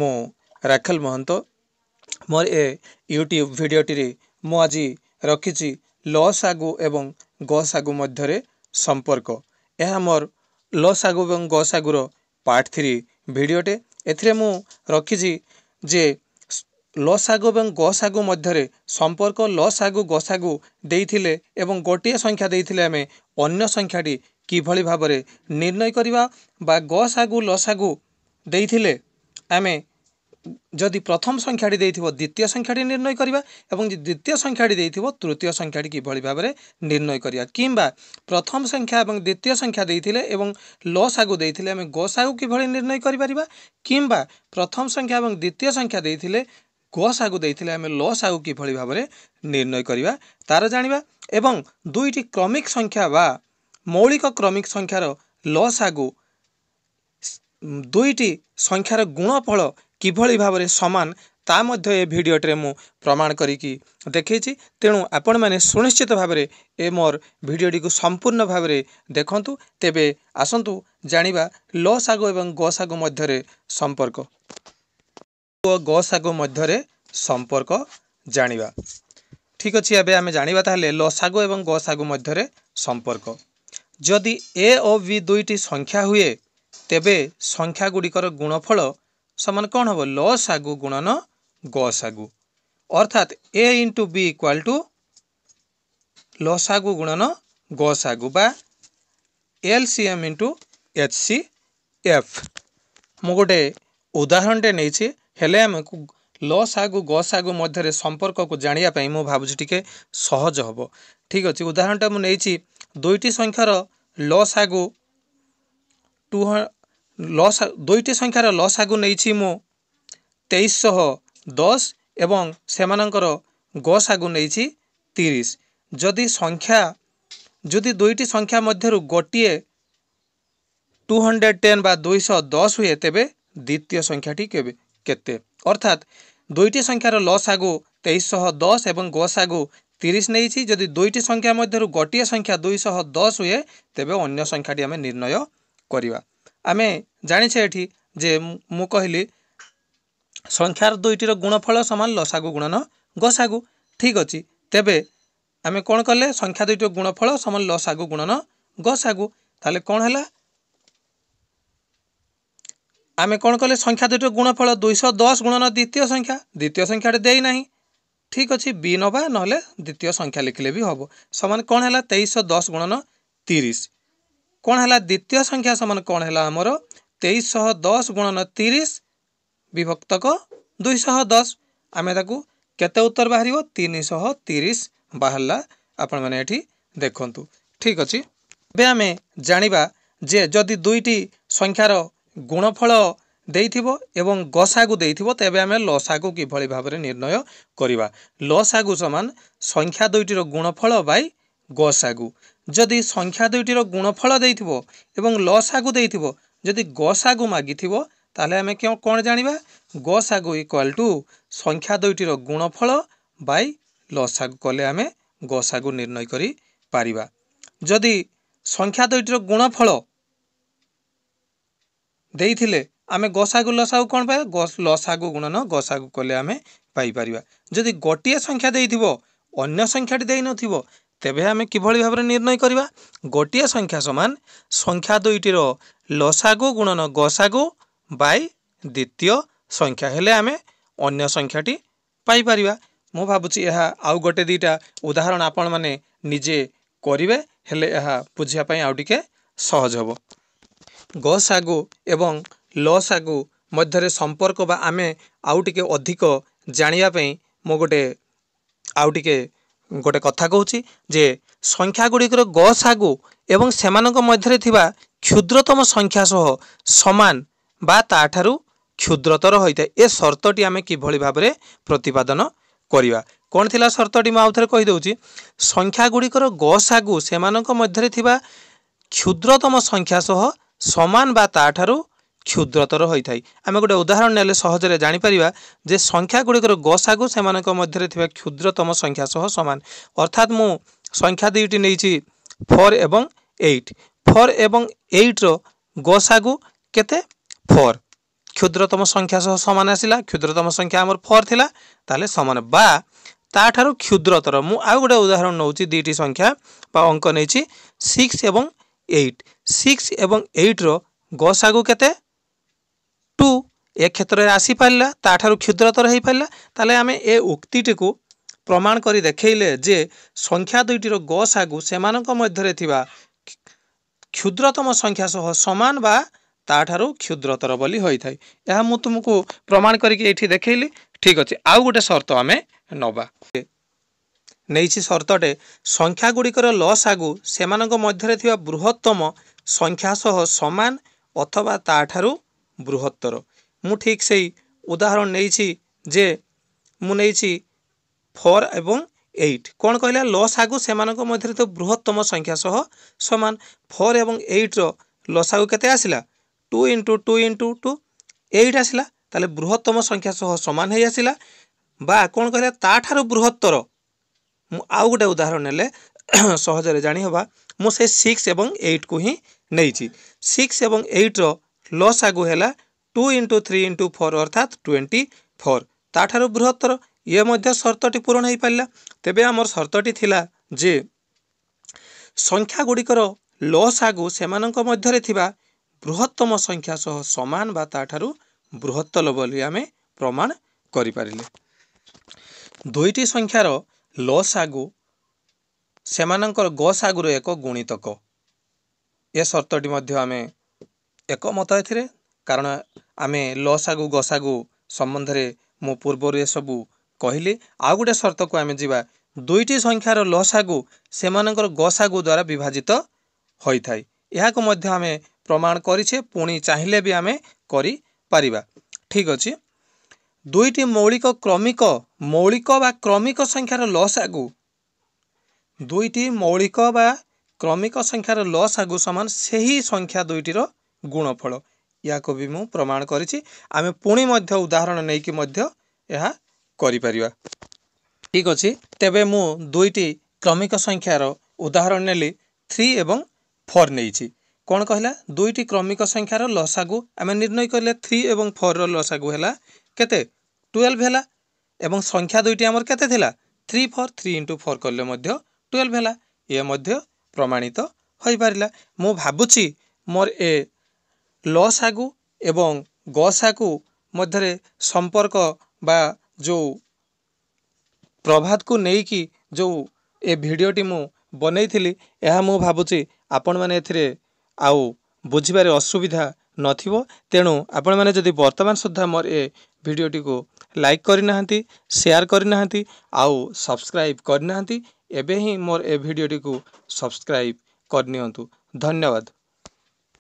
ମୁଁ ରାଖେଲ ମହନ୍ତ ମୋର ଏ ୟୁଟ୍ୟୁବ ଭିଡ଼ିଓଟିରେ ମୁଁ ଆଜି ରଖିଛି ଲ ସାଗୁ ଏବଂ ଗ ସାଗୁ ମଧ୍ୟରେ ସମ୍ପର୍କ ଏହା ମୋର ଲ ସାଗୁ ଏବଂ ଗ ସାଗୁର ପାର୍ଟ ଥ୍ରୀ ଭିଡ଼ିଓଟେ ଏଥିରେ ମୁଁ ରଖିଛି ଯେ ଲ ସାଗୁ ଏବଂ ଗ ସାଗୁ ମଧ୍ୟରେ ସମ୍ପର୍କ ଲ ସାଗୁ ଗ ସାଗୁ ଦେଇଥିଲେ ଏବଂ ଗୋଟିଏ ସଂଖ୍ୟା ଦେଇଥିଲେ ଆମେ ଅନ୍ୟ ସଂଖ୍ୟାଟି କିଭଳି ଭାବରେ ନିର୍ଣ୍ଣୟ କରିବା ବା ଗ ସାଗୁ ଲ ସାଗୁ ଦେଇଥିଲେ ଆମେ ଯଦି ପ୍ରଥମ ସଂଖ୍ୟାଟି ଦେଇଥିବ ଦ୍ୱିତୀୟ ସଂଖ୍ୟାଟି ନିର୍ଣ୍ଣୟ କରିବା ଏବଂ ଯଦି ଦ୍ୱିତୀୟ ସଂଖ୍ୟାଟି ଦେଇଥିବ ତୃତୀୟ ସଂଖ୍ୟାଟି କିଭଳି ଭାବରେ ନିର୍ଣ୍ଣୟ କରିବା କିମ୍ବା ପ୍ରଥମ ସଂଖ୍ୟା ଏବଂ ଦ୍ୱିତୀୟ ସଂଖ୍ୟା ଦେଇଥିଲେ ଏବଂ ଲ ସାଗୁ ଦେଇଥିଲେ ଆମେ ଗ ସାଗୁ କିଭଳି ନିର୍ଣ୍ଣୟ କରିପାରିବା କିମ୍ବା ପ୍ରଥମ ସଂଖ୍ୟା ଏବଂ ଦ୍ୱିତୀୟ ସଂଖ୍ୟା ଦେଇଥିଲେ ଗ ସାଗୁ ଦେଇଥିଲେ ଆମେ ଲ ସାଗୁ କିଭଳି ଭାବରେ ନିର୍ଣ୍ଣୟ କରିବା ତା'ର ଜାଣିବା ଏବଂ ଦୁଇଟି କ୍ରମିକ ସଂଖ୍ୟା ବା ମୌଳିକ କ୍ରମିକ ସଂଖ୍ୟାର ଲ ସାଗୁ ଦୁଇଟି ସଂଖ୍ୟାର ଗୁଣଫଳ କିଭଳି ଭାବରେ ସମାନ ତା ମଧ୍ୟ ଏ ଭିଡ଼ିଓଟିରେ ମୁଁ ପ୍ରମାଣ କରିକି ଦେଖେଇଛି ତେଣୁ ଆପଣମାନେ ସୁନିଶ୍ଚିତ ଭାବରେ ଏ ମୋର ଭିଡ଼ିଓଟିକୁ ସମ୍ପୂର୍ଣ୍ଣ ଭାବରେ ଦେଖନ୍ତୁ ତେବେ ଆସନ୍ତୁ ଜାଣିବା ଲସାଗୁ ଏବଂ ଗସାଗୁ ମଧ୍ୟରେ ସମ୍ପର୍କ ଓ ଗସାଗୁ ମଧ୍ୟରେ ସମ୍ପର୍କ ଜାଣିବା ଠିକ୍ ଅଛି ଏବେ ଆମେ ଜାଣିବା ତାହେଲେ ଲସାଗୁ ଏବଂ ଗସାଗୁ ମଧ୍ୟରେ ସମ୍ପର୍କ ଯଦି ଏ ଓ ବି ଦୁଇଟି ସଂଖ୍ୟା ହୁଏ ତେବେ ସଂଖ୍ୟା ଗୁଡ଼ିକର ଗୁଣଫଳ ସମାନ କ'ଣ ହେବ ଲସ୍ ଆଗୁ ଗୁଣନ ଗସ୍ ଆଗୁ ଅର୍ଥାତ୍ A into B equal to ଲସ୍ ଆଗୁ ଗୁଣନ ଗସ୍ ଆଗୁ ବା L C M into H C F ମୁଁ ଗୋଟେ ଉଦାହରଣଟେ ନେଇଛି ହେଲେ ଆମକୁ ଲସ୍ ଆଗୁ ଗସ୍ ଆଗୁ ମଧ୍ୟରେ ସମ୍ପର୍କକୁ ଜାଣିବା ପାଇଁ ମୁଁ ଭାବୁଛି ଟିକେ ସହଜ ହେବ ଠିକ୍ ଅଛି ଉଦାହରଣଟା ମୁଁ ନେଇଛି ଦୁଇଟି ସଂଖ୍ୟାର ଲ ସାଗୁ ଟୁ लस दुईटी संख्यार लस आगु नै म तेइस दस एउटा गस आगुन तिरि संख्या दुईटी संख्यामध्ये टु हन्ड्रेड टेन बा दुईश दस हुँ तेह्र द्वितीय संख्याटी केत अर्थात् दुईटी सङ्ख्यार लस आगु तेइस दस ए गसु तिरि दुईटी संख्या मध्य गोटे संख्या दुईश दस हुँ तपाईँ अन्यसङ्ख्या आम निर्णय ଆମେ ଜାଣିଛେ ଏଠି ଯେ ମୁଁ କହିଲି ସଂଖ୍ୟାର ଦୁଇଟିର ଗୁଣଫଳ ସମାନ ଲସାଗୁ ଗୁଣନ ଗୋସାଗୁ ଠିକ୍ ଅଛି ତେବେ ଆମେ କ'ଣ କଲେ ସଂଖ୍ୟା ଦୁଇଟିର ଗୁଣଫଳ ସମାନ ଲସାଗୁ ଗୁଣନ ଗୋସାଗୁ ତାହେଲେ କ'ଣ ହେଲା ଆମେ କ'ଣ କଲେ ସଂଖ୍ୟା ଦୁଇଟିର ଗୁଣଫଳ ଦୁଇଶହ ଦଶ ଗୁଣନ ଦ୍ୱିତୀୟ ସଂଖ୍ୟା ଦ୍ୱିତୀୟ ସଂଖ୍ୟାଟି ଦେଇନାହିଁ ଠିକ୍ ଅଛି ବି ନେବା ନହେଲେ ଦ୍ୱିତୀୟ ସଂଖ୍ୟା ଲେଖିଲେ ବି ହେବ ସମାନ କ'ଣ ହେଲା ତେଇଶ ଦଶ ଗୁଣନ ତିରିଶ द्वितीय संख्या समान कन् होलाइश दस गुण नभक्त दुईश दस आमे कत उत्तर बाह्र तिनश तिरि बाह्र आपि देखि आम जाँदा दुईटी संख्यार गुणफल गसु दिए लसको कि भन्ने निर्णय लसु समान संख्या दुईटी गुणफल बाइ गसागु ଯଦି ସଂଖ୍ୟା ଦୁଇଟିର ଗୁଣଫଳ ଦେଇଥିବ ଏବଂ ଲ ସାଗୁ ଦେଇଥିବ ଯଦି ଗ ସାଗୁ ମାଗିଥିବ ତାହେଲେ ଆମେ କ'ଣ ଜାଣିବା ଗ ସାଗୁ ଇକ୍ୱାଲ୍ ଟୁ ସଂଖ୍ୟା ଦୁଇଟିର ଗୁଣଫଳ ବାଇ ଲ ସାଗୁ କଲେ ଆମେ ଗ ସାଗୁ ନିର୍ଣ୍ଣୟ କରିପାରିବା ଯଦି ସଂଖ୍ୟା ଦୁଇଟିର ଗୁଣଫଳ ଦେଇଥିଲେ ଆମେ ଗସାଗୁ ଲସାଗୁ କ'ଣ ପାଇବା ଲସାଗୁ ଗୁଣନ ଗସାଗୁ କଲେ ଆମେ ପାଇପାରିବା ଯଦି ଗୋଟିଏ ସଂଖ୍ୟା ଦେଇଥିବ ଅନ୍ୟ ସଂଖ୍ୟାଟି ଦେଇନଥିବ ତେବେ ଆମେ କିଭଳି ଭାବରେ ନିର୍ଣ୍ଣୟ କରିବା ଗୋଟିଏ ସଂଖ୍ୟା ସମାନ ସଂଖ୍ୟା ଦୁଇଟିର ଲସାଗୁ ଗୁଣନ ଗସାଗୁ ବାଇ ଦ୍ୱିତୀୟ ସଂଖ୍ୟା ହେଲେ ଆମେ ଅନ୍ୟ ସଂଖ୍ୟାଟି ପାଇପାରିବା ମୁଁ ଭାବୁଛି ଏହା ଆଉ ଗୋଟେ ଦୁଇଟା ଉଦାହରଣ ଆପଣମାନେ ନିଜେ କରିବେ ହେଲେ ଏହା ବୁଝିବା ପାଇଁ ଆଉ ଟିକେ ସହଜ ହେବ ଗସାଗୁ ଏବଂ ଲସାଗୁ ମଧ୍ୟରେ ସମ୍ପର୍କ ବା ଆମେ ଆଉ ଟିକେ ଅଧିକ ଜାଣିବା ପାଇଁ ମୁଁ ଗୋଟେ ଆଉ ଟିକେ ଗୋଟିଏ କଥା କହୁଛି ଯେ ସଂଖ୍ୟାଗୁଡ଼ିକର ଗ ସାଗୁ ଏବଂ ସେମାନଙ୍କ ମଧ୍ୟରେ ଥିବା କ୍ଷୁଦ୍ରତମ ସଂଖ୍ୟା ସହ ସମାନ ବା ତାଠାରୁ କ୍ଷୁଦ୍ରତର ହୋଇଥାଏ ଏ ସର୍ତ୍ତଟି ଆମେ କିଭଳି ଭାବରେ ପ୍ରତିପାଦନ କରିବା କ'ଣ ଥିଲା ସର୍ତ୍ତଟି ମୁଁ ଆଉଥରେ କହିଦେଉଛି ସଂଖ୍ୟାଗୁଡ଼ିକର ଗ ସାଗୁ ସେମାନଙ୍କ ମଧ୍ୟରେ ଥିବା କ୍ଷୁଦ୍ରତମ ସଂଖ୍ୟା ସହ ସମାନ ବା ତାଠାରୁ କ୍ଷୁଦ୍ରତର ହୋଇଥାଏ ଆମେ ଗୋଟେ ଉଦାହରଣ ନେଲେ ସହଜରେ ଜାଣିପାରିବା ଯେ ସଂଖ୍ୟାଗୁଡ଼ିକର ଗସାଗୁ ସେମାନଙ୍କ ମଧ୍ୟରେ ଥିବା କ୍ଷୁଦ୍ରତମ ସଂଖ୍ୟା ସହ ସମାନ ଅର୍ଥାତ୍ ମୁଁ ସଂଖ୍ୟା ଦୁଇଟି ନେଇଛି ଫୋର୍ ଏବଂ ଏଇଟ୍ ଫୋର୍ ଏବଂ ଏଇଟ୍ର ଗସାଗୁ କେତେ ଫୋର୍ କ୍ଷୁଦ୍ରତମ ସଂଖ୍ୟା ସହ ସମାନ ଆସିଲା କ୍ଷୁଦ୍ରତମ ସଂଖ୍ୟା ଆମର ଫୋର୍ ଥିଲା ତାହେଲେ ସମାନ ବା ତାଠାରୁ କ୍ଷୁଦ୍ରତର ମୁଁ ଆଉ ଗୋଟେ ଉଦାହରଣ ନେଉଛି ଦୁଇଟି ସଂଖ୍ୟା ବା ଅଙ୍କ ନେଇଛି ସିକ୍ସ ଏବଂ ଏଇଟ୍ ସିକ୍ସ ଏବଂ ଏଇଟ୍ର ଗସାଗୁ କେତେ ଟୁ ଏ କ୍ଷେତ୍ରରେ ଆସିପାରିଲା ତା'ଠାରୁ କ୍ଷୁଦ୍ରତର ହେଇପାରିଲା ତାହେଲେ ଆମେ ଏ ଉକ୍ତିଟିକୁ ପ୍ରମାଣ କରି ଦେଖେଇଲେ ଯେ ସଂଖ୍ୟା ଦୁଇଟିର ଗସାଗୁ ସେମାନଙ୍କ ମଧ୍ୟରେ ଥିବା କ୍ଷୁଦ୍ରତମ ସଂଖ୍ୟା ସହ ସମାନ ବା ତାଠାରୁ କ୍ଷୁଦ୍ରତର ବୋଲି ହୋଇଥାଏ ଏହା ମୁଁ ତୁମକୁ ପ୍ରମାଣ କରିକି ଏଇଠି ଦେଖେଇଲି ଠିକ୍ ଅଛି ଆଉ ଗୋଟେ ସର୍ତ୍ତ ଆମେ ନେବା ନେଇଛି ସର୍ତ୍ତଟେ ସଂଖ୍ୟାଗୁଡ଼ିକର ଲସ୍ ଆଗୁ ସେମାନଙ୍କ ମଧ୍ୟରେ ଥିବା ବୃହତ୍ତମ ସଂଖ୍ୟା ସହ ସମାନ ଅଥବା ତାଠାରୁ ବୃହତ୍ତର ମୁଁ ଠିକ୍ ସେଇ ଉଦାହରଣ ନେଇଛି ଯେ ମୁଁ ନେଇଛି ଫୋର୍ ଏବଂ ଏଇଟ୍ କ'ଣ କହିଲା ଲସାଗୁ ସେମାନଙ୍କ ମଧ୍ୟରେ ତ ବୃହତ୍ତମ ସଂଖ୍ୟା ସହ ସମାନ ଫୋର୍ ଏବଂ ଏଇଟ୍ର ଲସାଗୁ କେତେ ଆସିଲା two into two into two eight ଆସିଲା ତାହେଲେ ବୃହତ୍ତମ ସଂଖ୍ୟା ସହ ସମାନ ହେଇ ଆସିଲା ବା କ'ଣ କହିଲା ତା'ଠାରୁ ବୃହତ୍ତର ମୁଁ ଆଉ ଗୋଟେ ଉଦାହରଣ ନେଲେ ସହଜରେ ଜାଣିହେବା ମୁଁ ସେ ସିକ୍ସ ଏବଂ ଏଇଟ୍କୁ ହିଁ ନେଇଛି ସିକ୍ସ ଏବଂ ଏଇଟ୍ର ଲସ୍ ଆଗକୁ ହେଲା two into three into four ଅର୍ଥାତ୍ ଟ୍ୱେଣ୍ଟି ଫୋର୍ ତା'ଠାରୁ ବୃହତ୍ତର ଇଏ ମଧ୍ୟ ସର୍ତ୍ତଟି ପୂରଣ ହୋଇପାରିଲା ତେବେ ଆମର ସର୍ତ୍ତଟି ଥିଲା ଯେ ସଂଖ୍ୟାଗୁଡ଼ିକର ଲସ୍ ଆଗକୁ ସେମାନଙ୍କ ମଧ୍ୟରେ ଥିବା ବୃହତ୍ତମ ସଂଖ୍ୟା ସହ ସମାନ ବା ତା'ଠାରୁ ବୃହତ୍ତର ବୋଲି ଆମେ ପ୍ରମାଣ କରିପାରିଲେ ଦୁଇଟି ସଂଖ୍ୟାର ଲସ୍ ଆଗକୁ ସେମାନଙ୍କର ଗସ୍ ଆଗରୁ ଏକ ଗୁଣିତକ ଏ ସର୍ତ୍ତଟି ମଧ୍ୟ ଆମେ ଏକମତ ଏଥିରେ କାରଣ ଆମେ ଲସାଗୁ ଗସାଗୁ ସମ୍ବନ୍ଧରେ ମୁଁ ପୂର୍ବରୁ ଏସବୁ କହିଲି ଆଉ ଗୋଟେ ସର୍ତ୍ତକୁ ଆମେ ଯିବା ଦୁଇଟି ସଂଖ୍ୟାର ଲସାଗୁ ସେମାନଙ୍କର ଗସାଗୁ ଦ୍ୱାରା ବିଭାଜିତ ହୋଇଥାଏ ଏହାକୁ ମଧ୍ୟ ଆମେ ପ୍ରମାଣ କରିଛେ ପୁଣି ଚାହିଁଲେ ବି ଆମେ କରିପାରିବା ଠିକ୍ ଅଛି ଦୁଇଟି ମୌଳିକ କ୍ରମିକ ମୌଳିକ ବା କ୍ରମିକ ସଂଖ୍ୟାର ଲସାଗୁ ଦୁଇଟି ମୌଳିକ ବା କ୍ରମିକ ସଂଖ୍ୟାର ଲସାଗୁ ସମାନ ସେହି ସଂଖ୍ୟା ଦୁଇଟିର ଗୁଣଫଳ ଏହାକୁ ବି ମୁଁ ପ୍ରମାଣ କରିଛି ଆମେ ପୁଣି ମଧ୍ୟ ଉଦାହରଣ ନେଇକି ମଧ୍ୟ ଏହା କରିପାରିବା ଠିକ୍ ଅଛି ତେବେ ମୁଁ ଦୁଇଟି କ୍ରମିକ ସଂଖ୍ୟାର ଉଦାହରଣ ନେଲି ଥ୍ରୀ ଏବଂ ଫୋର୍ ନେଇଛି କ'ଣ କହିଲା ଦୁଇଟି କ୍ରମିକ ସଂଖ୍ୟାର ଲସାଗୁ ଆମେ ନିର୍ଣ୍ଣୟ କଲେ ଥ୍ରୀ ଏବଂ ଫୋର୍ର ଲସାଗୁ ହେଲା କେତେ ଟୁଏଲ୍ଭ ହେଲା ଏବଂ ସଂଖ୍ୟା ଦୁଇଟି ଆମର କେତେ ଥିଲା three four three into four କଲେ ମଧ୍ୟ ଟୁଏଲ୍ଭ ହେଲା ଏ ମଧ୍ୟ ପ୍ରମାଣିତ ହୋଇପାରିଲା ମୁଁ ଭାବୁଛି ମୋର ଏ ଲ ସାଗୁ ଏବଂ ଗସାଗୁ ମଧ୍ୟରେ ସମ୍ପର୍କ ବା ଯେଉଁ ପ୍ରଭାତକୁ ନେଇକି ଯେଉଁ ଏ ଭିଡ଼ିଓଟି ମୁଁ ବନେଇଥିଲି ଏହା ମୁଁ ଭାବୁଛି ଆପଣମାନେ ଏଥିରେ ଆଉ ବୁଝିବାରେ ଅସୁବିଧା ନଥିବ ତେଣୁ ଆପଣମାନେ ଯଦି ବର୍ତ୍ତମାନ ସୁଦ୍ଧା ମୋର ଏ ଭିଡ଼ିଓଟିକୁ ଲାଇକ୍ କରିନାହାନ୍ତି ସେୟାର କରିନାହାନ୍ତି ଆଉ ସବସ୍କ୍ରାଇବ୍ କରିନାହାନ୍ତି ଏବେ ହିଁ ମୋର ଏ ଭିଡ଼ିଓଟିକୁ ସବସ୍କ୍ରାଇବ୍ କରିନିଅନ୍ତୁ ଧନ୍ୟବାଦ